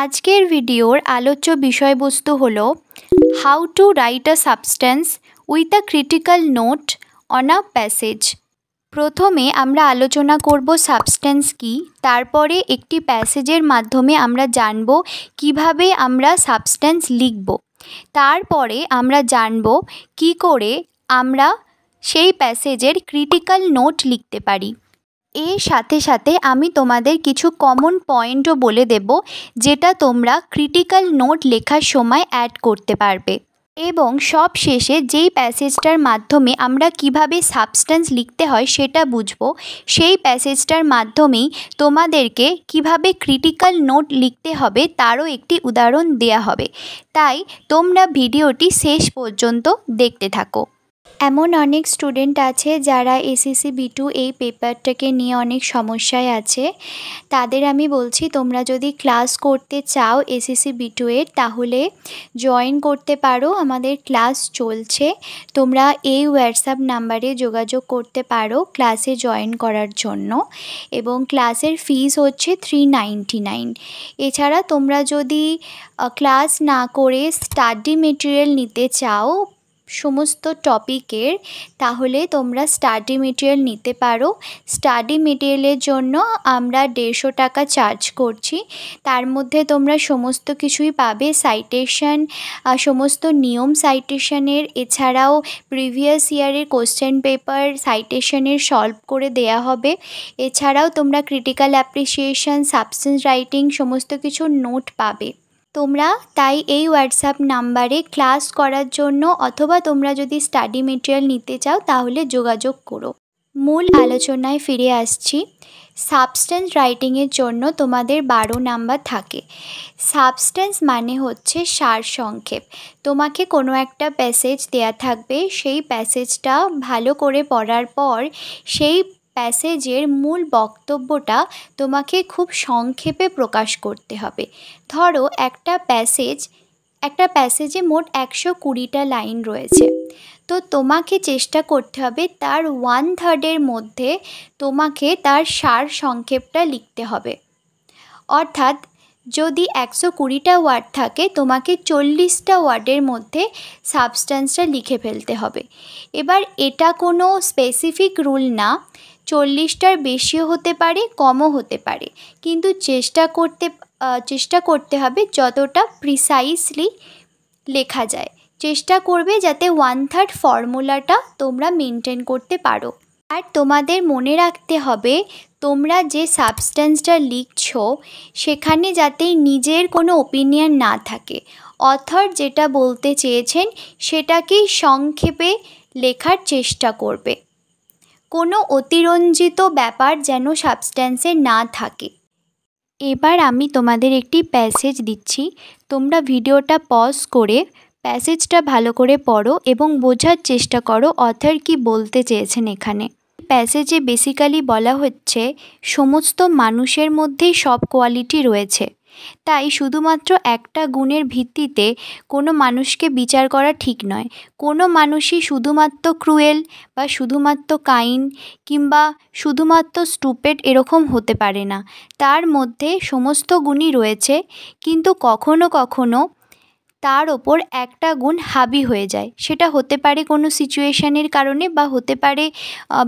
আজকের ভিডিওর আলোচ্য বিষয়বস্তু হল how to write a substance with a critical note on a passage প্রথমে আমরা আলোচনা করব সাবস্ট্যান্স কি তারপরে একটি প্যাসেজের মাধ্যমে আমরা জানব কিভাবে আমরা সাবস্ট্যান্স লিখব তারপরে আমরা জানব কি করে আমরা সেই প্যাসেজের ক্রিটিক্যাল নোট লিখতে পারি এর সাথে সাথে আমি তোমাদের কিছু কমন পয়েন্টও বলে দেব যেটা তোমরা ক্রিটিক্যাল নোট লেখার সময় অ্যাড করতে পারবে এবং সব শেষে যেই প্যাসেজটার মাধ্যমে আমরা কিভাবে সাবস্ট্যান্স লিখতে হয় সেটা বুঝব সেই প্যাসেজটার মাধ্যমেই তোমাদেরকে কিভাবে ক্রিটিক্যাল নোট লিখতে হবে তারও একটি উদাহরণ দেয়া হবে তাই তোমরা ভিডিওটি শেষ পর্যন্ত দেখতে থাকো এমন অনেক স্টুডেন্ট আছে যারা এসএসসি বি টু এই পেপারটাকে নিয়ে অনেক সমস্যায় আছে তাদের আমি বলছি তোমরা যদি ক্লাস করতে চাও এসএসসি বি টু এর তাহলে জয়েন করতে পারো আমাদের ক্লাস চলছে তোমরা এই হোয়াটসঅ্যাপ নাম্বারে যোগাযোগ করতে পারো ক্লাসে জয়েন করার জন্য এবং ক্লাসের ফিস হচ্ছে থ্রি নাইন এছাড়া তোমরা যদি ক্লাস না করে স্টাডি মেটেরিয়াল নিতে চাও সমস্ত টপিকের তাহলে তোমরা স্টাডি মেটেরিয়াল নিতে পারো স্টাডি মেটেরিয়ালের জন্য আমরা দেড়শো টাকা চার্জ করছি তার মধ্যে তোমরা সমস্ত কিছুই পাবে সাইটেশন সমস্ত নিয়ম সাইটেশনের এছাড়াও প্রিভিয়াস ইয়ারের কোশ্চেন পেপার সাইটেশনের সলভ করে দেয়া হবে এছাড়াও তোমরা ক্রিটিক্যাল অ্যাপ্রিসিয়েশন সাবসেন্স রাইটিং সমস্ত কিছু নোট পাবে তোমরা তাই এই হোয়াটসঅ্যাপ নাম্বারে ক্লাস করার জন্য অথবা তোমরা যদি স্টাডি মেটেরিয়াল নিতে চাও তাহলে যোগাযোগ করো মূল আলোচনায় ফিরে আসছি সাবস্টেন্স রাইটিংয়ের জন্য তোমাদের বারো নাম্বার থাকে সাবস্টেন্স মানে হচ্ছে সার সংক্ষেপ তোমাকে কোনো একটা প্যাসেজ দেয়া থাকবে সেই প্যাসেজটা ভালো করে পড়ার পর সেই প্যাসেজের মূল বক্তব্যটা তোমাকে খুব সংক্ষেপে প্রকাশ করতে হবে ধরো একটা প্যাসেজ একটা প্যাসেজে মোট একশো কুড়িটা লাইন রয়েছে তো তোমাকে চেষ্টা করতে হবে তার ওয়ান থার্ডের মধ্যে তোমাকে তার সার সংক্ষেপটা লিখতে হবে অর্থাৎ যদি একশো কুড়িটা ওয়ার্ড থাকে তোমাকে চল্লিশটা ওয়ার্ডের মধ্যে সাবস্ট্যান্সটা লিখে ফেলতে হবে এবার এটা কোনো স্পেসিফিক রুল না চল্লিশটার বেশিও হতে পারে কমও হতে পারে কিন্তু চেষ্টা করতে চেষ্টা করতে হবে যতটা প্রিসাইসলি লেখা যায় চেষ্টা করবে যাতে ওয়ান থার্ড ফর্মুলাটা তোমরা মেনটেন করতে পারো আর তোমাদের মনে রাখতে হবে তোমরা যে সাবস্ট্যান্সটা লিখছ সেখানে যাতে নিজের কোনো ওপিনিয়ন না থাকে অথর যেটা বলতে চেয়েছেন সেটাকেই সংক্ষেপে লেখার চেষ্টা করবে কোনো অতিরঞ্জিত ব্যাপার যেন সাবস্ট্যান্সে না থাকে এবার আমি তোমাদের একটি প্যাসেজ দিচ্ছি তোমরা ভিডিওটা পজ করে প্যাসেজটা ভালো করে পড়ো এবং বোঝার চেষ্টা করো অথার কি বলতে চেয়েছেন এখানে প্যাসেজে বেসিক্যালি বলা হচ্ছে সমস্ত মানুষের মধ্যে সব কোয়ালিটি রয়েছে তাই শুধুমাত্র একটা গুণের ভিত্তিতে কোনো মানুষকে বিচার করা ঠিক নয় কোনো মানুষই শুধুমাত্র ক্রুয়েল বা শুধুমাত্র কাইন্ড কিংবা শুধুমাত্র স্টুপেড এরকম হতে পারে না তার মধ্যে সমস্ত গুণই রয়েছে কিন্তু কখনো কখনো তার ওপর একটা গুণ হাবি হয়ে যায় সেটা হতে পারে কোনো সিচুয়েশানের কারণে বা হতে পারে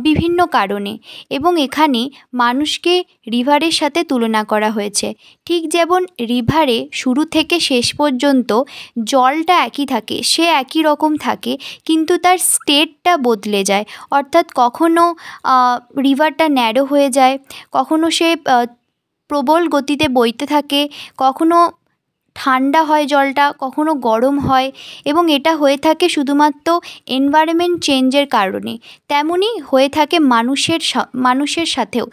বিভিন্ন কারণে এবং এখানে মানুষকে রিভারের সাথে তুলনা করা হয়েছে ঠিক যেমন রিভারে শুরু থেকে শেষ পর্যন্ত জলটা একই থাকে সে একই রকম থাকে কিন্তু তার স্টেটটা বদলে যায় অর্থাৎ কখনো রিভারটা ন্যারো হয়ে যায় কখনো সে প্রবল গতিতে বইতে থাকে কখনো ঠান্ডা হয় জলটা কখনো গরম হয় এবং এটা হয়ে থাকে শুধুমাত্র এনভায়রনমেন্ট চেঞ্জের কারণে তেমনই হয়ে থাকে মানুষের মানুষের সাথেও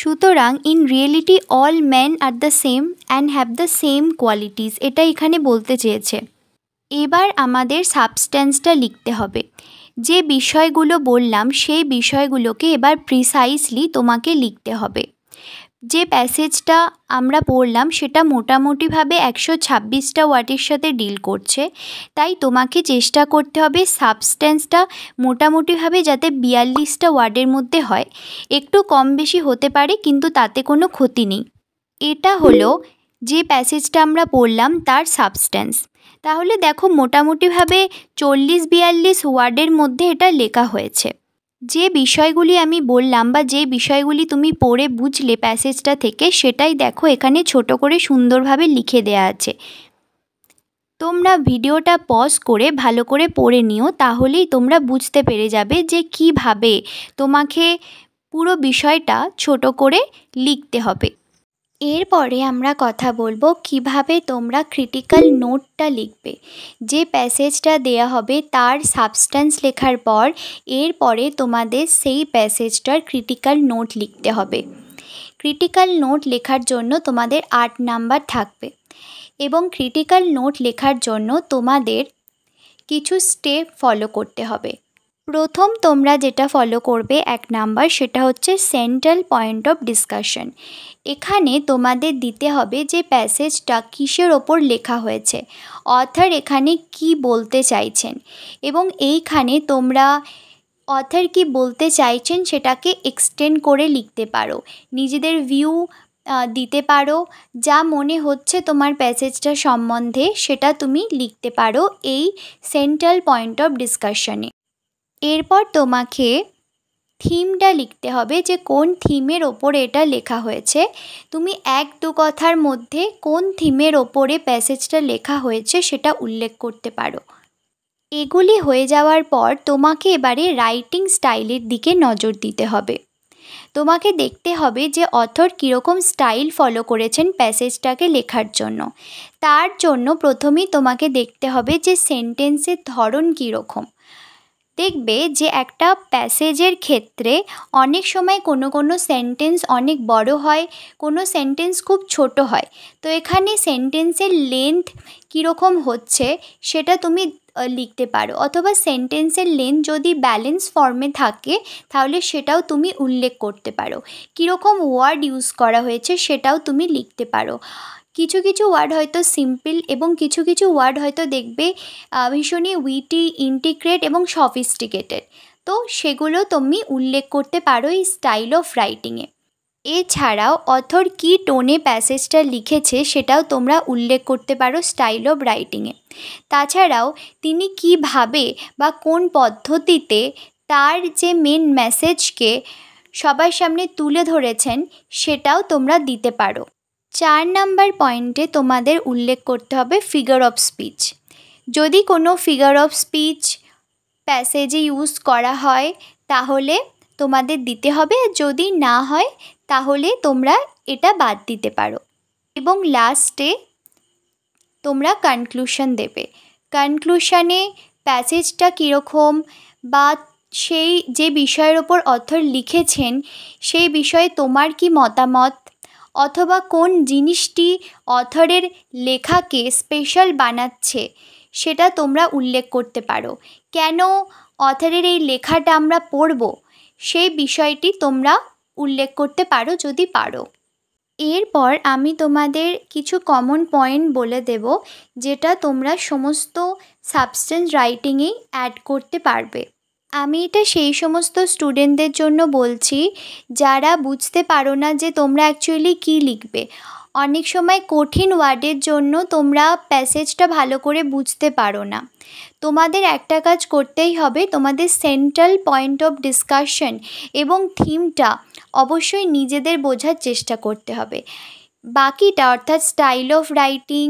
সুতরাং in reality all man are the same and have the same qualities এটা এখানে বলতে চেয়েছে এবার আমাদের সাবস্ট্যান্সটা লিখতে হবে যে বিষয়গুলো বললাম সেই বিষয়গুলোকে এবার প্রিসাইসলি তোমাকে লিখতে হবে যে প্যাসেজটা আমরা পড়লাম সেটা মোটামুটিভাবে একশো ছাব্বিশটা ওয়ার্ডের সাথে ডিল করছে তাই তোমাকে চেষ্টা করতে হবে সাবস্ট্যান্সটা মোটামুটিভাবে যাতে বিয়াল্লিশটা ওয়ার্ডের মধ্যে হয় একটু কম বেশি হতে পারে কিন্তু তাতে কোনো ক্ষতি নেই এটা হলো যে প্যাসেজটা আমরা পড়লাম তার সাবস্ট্যান্স তাহলে দেখো মোটামুটিভাবে চল্লিশ বিয়াল্লিশ ওয়ার্ডের মধ্যে এটা লেখা হয়েছে যে বিষয়গুলি আমি বললাম বা যে বিষয়গুলি তুমি পড়ে বুঝলে প্যাসেজটা থেকে সেটাই দেখো এখানে ছোট করে সুন্দরভাবে লিখে দেয়া আছে তোমরা ভিডিওটা পজ করে ভালো করে পড়ে নিও তাহলেই তোমরা বুঝতে পেরে যাবে যে কিভাবে তোমাকে পুরো বিষয়টা ছোট করে লিখতে হবে এরপরে আমরা কথা বলবো কিভাবে তোমরা ক্রিটিক্যাল নোটটা লিখবে যে প্যাসেজটা দেয়া হবে তার সাবস্ট্যান্স লেখার পর এরপরে তোমাদের সেই প্যাসেজটার ক্রিটিক্যাল নোট লিখতে হবে ক্রিটিক্যাল নোট লেখার জন্য তোমাদের আট নাম্বার থাকবে এবং ক্রিটিক্যাল নোট লেখার জন্য তোমাদের কিছু স্টেপ ফলো করতে হবে প্রথম তোমরা যেটা ফলো করবে এক নাম্বার সেটা হচ্ছে সেন্ট্রাল পয়েন্ট অফ ডিসকাশন এখানে তোমাদের দিতে হবে যে প্যাসেজটা কিসের ওপর লেখা হয়েছে অথার এখানে কি বলতে চাইছেন এবং এইখানে তোমরা অথার কি বলতে চাইছেন সেটাকে এক্সটেন্ড করে লিখতে পারো নিজেদের ভিউ দিতে পারো যা মনে হচ্ছে তোমার প্যাসেজটা সম্বন্ধে সেটা তুমি লিখতে পারো এই সেন্ট্রাল পয়েন্ট অফ ডিসকাশনে এরপর তোমাকে থিমটা লিখতে হবে যে কোন থিমের ওপরে এটা লেখা হয়েছে তুমি এক দু কথার মধ্যে কোন থিমের ওপরে প্যাসেজটা লেখা হয়েছে সেটা উল্লেখ করতে পারো এগুলি হয়ে যাওয়ার পর তোমাকে এবারে রাইটিং স্টাইলের দিকে নজর দিতে হবে তোমাকে দেখতে হবে যে অথর কীরকম স্টাইল ফলো করেছেন প্যাসেজটাকে লেখার জন্য তার জন্য প্রথমেই তোমাকে দেখতে হবে যে সেন্টেন্সের ধরন কীরকম দেখবে যে একটা প্যাসেজের ক্ষেত্রে অনেক সময় কোনো কোনো সেন্টেন্স অনেক বড় হয় কোনো সেন্টেন্স খুব ছোট হয় তো এখানে সেন্টেন্সের লেন্থ কীরকম হচ্ছে সেটা তুমি লিখতে পারো অথবা সেন্টেন্সের লেন্থ যদি ব্যালেন্স ফর্মে থাকে তাহলে সেটাও তুমি উল্লেখ করতে পারো কীরকম ওয়ার্ড ইউজ করা হয়েছে সেটাও তুমি লিখতে পারো কিছু কিছু ওয়ার্ড হয়তো সিম্পল এবং কিছু কিছু ওয়ার্ড হয়তো দেখবে ভীষণই উইটি ইন্টিগ্রেট এবং সফিস্টিকেটেড তো সেগুলো তুমি উল্লেখ করতে পারো এই স্টাইল অফ রাইটিংয়ে এছাড়াও অথর কি টোনে প্যাসেজটা লিখেছে সেটাও তোমরা উল্লেখ করতে পারো স্টাইল অফ রাইটিংয়ে তাছাড়াও তিনি কিভাবে বা কোন পদ্ধতিতে তার যে মেন মেসেজকে সবার সামনে তুলে ধরেছেন সেটাও তোমরা দিতে পারো চার নাম্বার পয়েন্টে তোমাদের উল্লেখ করতে হবে ফিগার অফ স্পিচ যদি কোনো ফিগার অফ স্পিচ প্যাসেজে ইউজ করা হয় তাহলে তোমাদের দিতে হবে আর যদি না হয় তাহলে তোমরা এটা বাদ দিতে পারো এবং লাস্টে তোমরা কনক্লুশন দেবে কনক্লুশনে প্যাসেজটা কীরকম বা সেই যে বিষয়ের ওপর অথর লিখেছেন সেই বিষয়ে তোমার কি মতামত অথবা কোন জিনিসটি অথরের লেখাকে স্পেশাল বানাচ্ছে সেটা তোমরা উল্লেখ করতে পারো কেন অথরের এই লেখাটা আমরা পড়ব সেই বিষয়টি তোমরা উল্লেখ করতে পারো যদি পারো এরপর আমি তোমাদের কিছু কমন পয়েন্ট বলে দেব যেটা তোমরা সমস্ত সাবস্টেন্স রাইটিংয়েই অ্যাড করতে পারবে আমি এটা সেই সমস্ত স্টুডেন্টদের জন্য বলছি যারা বুঝতে পারো না যে তোমরা অ্যাকচুয়ালি কী লিখবে অনেক সময় কঠিন ওয়ার্ডের জন্য তোমরা প্যাসেজটা ভালো করে বুঝতে পারো না তোমাদের একটা কাজ করতেই হবে তোমাদের সেন্ট্রাল পয়েন্ট অফ ডিসকাশন এবং থিমটা অবশ্যই নিজেদের বোঝার চেষ্টা করতে হবে বাকিটা অর্থাৎ স্টাইল অফ রাইটিং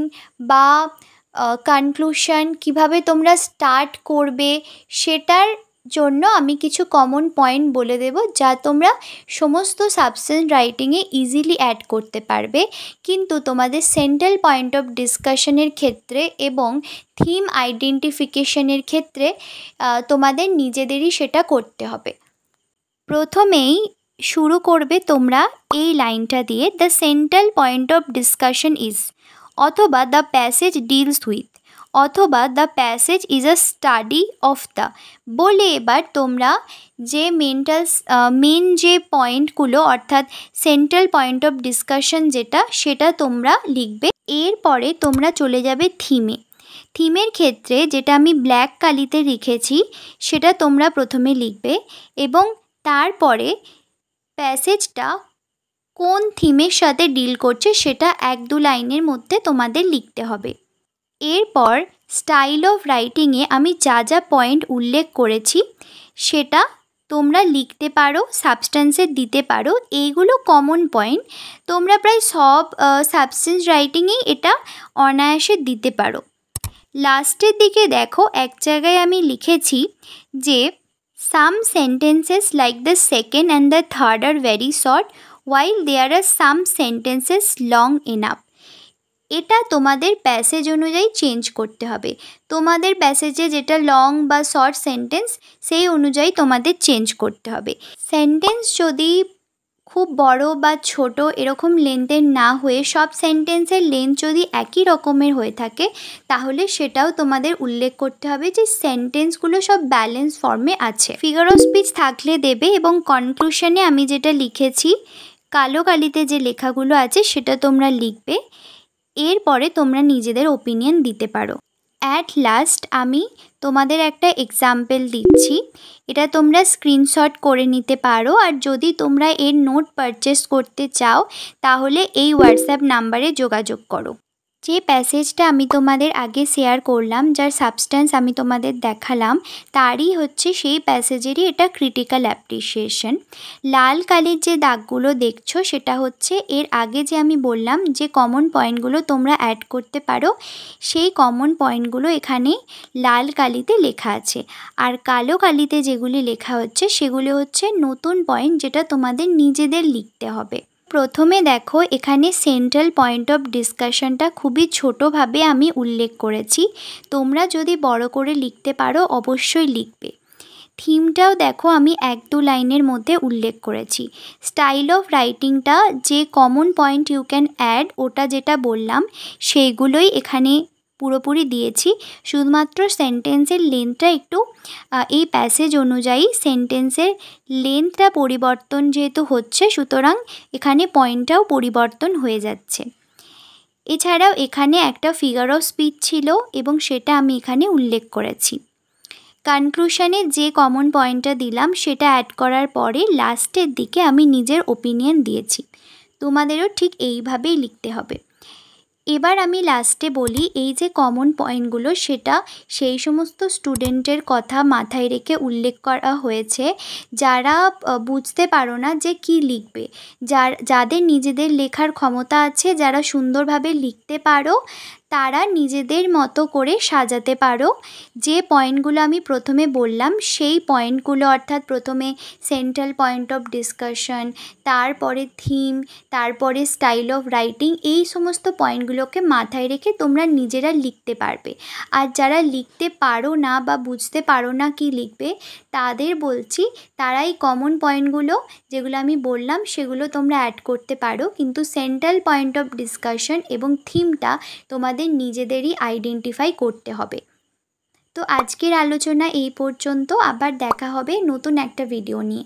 বা কনক্লুশন কিভাবে তোমরা স্টার্ট করবে সেটার জন্য আমি কিছু কমন পয়েন্ট বলে দেব যা তোমরা সমস্ত সাবসেন্স রাইটিংয়ে ইজিলি অ্যাড করতে পারবে কিন্তু তোমাদের সেন্ট্রাল পয়েন্ট অফ ডিসকাশনের ক্ষেত্রে এবং থিম আইডেন্টিফিকেশনের ক্ষেত্রে তোমাদের নিজেদেরই সেটা করতে হবে প্রথমেই শুরু করবে তোমরা এই লাইনটা দিয়ে the central point of discussion is অথবা দ্য প্যাসেজ ডিলস উইথ অথবা the passage is a study of the বলে এবার তোমরা যে মেন্টাল মেন যে পয়েন্টগুলো অর্থাৎ সেন্ট্রাল পয়েন্ট অফ ডিসকাশন যেটা সেটা তোমরা লিখবে এরপরে তোমরা চলে যাবে থিমে থিমের ক্ষেত্রে যেটা আমি ব্ল্যাক কালিতে লিখেছি সেটা তোমরা প্রথমে লিখবে এবং তারপরে প্যাসেজটা কোন থিমের সাথে ডিল করছে সেটা এক দু লাইনের মধ্যে তোমাদের লিখতে হবে এরপর স্টাইল অফ রাইটিংয়ে আমি যা যা পয়েন্ট উল্লেখ করেছি সেটা তোমরা লিখতে পারো সাবস্টেন্সের দিতে পারো এইগুলো কমন পয়েন্ট তোমরা প্রায় সব সাবস্টেন্স রাইটিংয়েই এটা অনায়াসে দিতে পারো লাস্টের দিকে দেখো এক জায়গায় আমি লিখেছি যে some sentences like the second and the third are very short while are are some sentences long enough. এটা তোমাদের প্যাসেজ অনুযায়ী চেঞ্জ করতে হবে তোমাদের প্যাসেজে যেটা লং বা শর্ট সেন্টেন্স সেই অনুযায়ী তোমাদের চেঞ্জ করতে হবে সেন্টেন্স যদি খুব বড় বা ছোট এরকম লেন্থের না হয়ে সব সেন্টেন্সের লেন্থ যদি একই রকমের হয়ে থাকে তাহলে সেটাও তোমাদের উল্লেখ করতে হবে যে সেন্টেন্সগুলো সব ব্যালেন্স ফর্মে আছে ফিগার অফ স্পিচ থাকলে দেবে এবং কনক্লুশনে আমি যেটা লিখেছি কালো কালিতে যে লেখাগুলো আছে সেটা তোমরা লিখবে এরপরে তোমরা নিজেদের ওপিনিয়ন দিতে পারো অ্যাট লাস্ট আমি তোমাদের একটা এক্সাম্পল দিচ্ছি এটা তোমরা স্ক্রিনশট করে নিতে পারো আর যদি তোমরা এর নোট পারচেস করতে চাও তাহলে এই হোয়াটসঅ্যাপ নাম্বারে যোগাযোগ করো যে প্যাসেজটা আমি তোমাদের আগে শেয়ার করলাম যার সাবস্ট্যান্স আমি তোমাদের দেখালাম তারই হচ্ছে সেই প্যাসেজেরই এটা ক্রিটিক্যাল অ্যাপ্রিসিয়েশন লাল কালির যে দাগগুলো দেখছো সেটা হচ্ছে এর আগে যে আমি বললাম যে কমন পয়েন্টগুলো তোমরা অ্যাড করতে পারো সেই কমন পয়েন্টগুলো এখানে লাল কালিতে লেখা আছে আর কালো কালিতে যেগুলি লেখা হচ্ছে সেগুলো হচ্ছে নতুন পয়েন্ট যেটা তোমাদের নিজেদের লিখতে হবে প্রথমে দেখো এখানে সেন্ট্রাল পয়েন্ট অফ ডিসকাশনটা খুবই ছোটোভাবে আমি উল্লেখ করেছি তোমরা যদি বড় করে লিখতে পারো অবশ্যই লিখবে থিমটাও দেখো আমি এক দু লাইনের মধ্যে উল্লেখ করেছি স্টাইল অফ রাইটিংটা যে common point you can add ওটা যেটা বললাম সেইগুলোই এখানে পুরোপুরি দিয়েছি শুধুমাত্র সেন্টেন্সের লেন্থটা একটু এই প্যাসেজ অনুযায়ী সেন্টেন্সের লেন্থটা পরিবর্তন যেহেতু হচ্ছে সুতরাং এখানে পয়েন্টটাও পরিবর্তন হয়ে যাচ্ছে এছাড়াও এখানে একটা ফিগার অফ স্পিচ ছিল এবং সেটা আমি এখানে উল্লেখ করেছি কনক্লুশনে যে কমন পয়েন্টটা দিলাম সেটা অ্যাড করার পরে লাস্টের দিকে আমি নিজের ওপিনিয়ন দিয়েছি তোমাদেরও ঠিক এইভাবেই লিখতে হবে এবার আমি লাস্টে বলি এই যে কমন পয়েন্টগুলো সেটা সেই সমস্ত স্টুডেন্টের কথা মাথায় রেখে উল্লেখ করা হয়েছে যারা বুঝতে পারো না যে কি লিখবে যার যাদের নিজেদের লেখার ক্ষমতা আছে যারা সুন্দরভাবে লিখতে পারো তারা নিজেদের মতো করে সাজাতে পারো যে পয়েন্টগুলো আমি প্রথমে বললাম সেই পয়েন্টগুলো অর্থাৎ প্রথমে সেন্ট্রাল পয়েন্ট অফ ডিসকাশন তারপরে থিম তারপরে স্টাইল অফ রাইটিং এই সমস্ত পয়েন্টগুলোকে মাথায় রেখে তোমরা নিজেরা লিখতে পারবে আর যারা লিখতে পারো না বা বুঝতে পারো না কি লিখবে তাদের বলছি তারা এই কমন পয়েন্টগুলো যেগুলো আমি বললাম সেগুলো তোমরা অ্যাড করতে পারো কিন্তু সেন্ট্রাল পয়েন্ট অফ ডিসকাশন এবং থিমটা তোমার আমাদের নিজেদেরই আইডেন্টিফাই করতে হবে তো আজকের আলোচনা এই পর্যন্ত আবার দেখা হবে নতুন একটা ভিডিও নিয়ে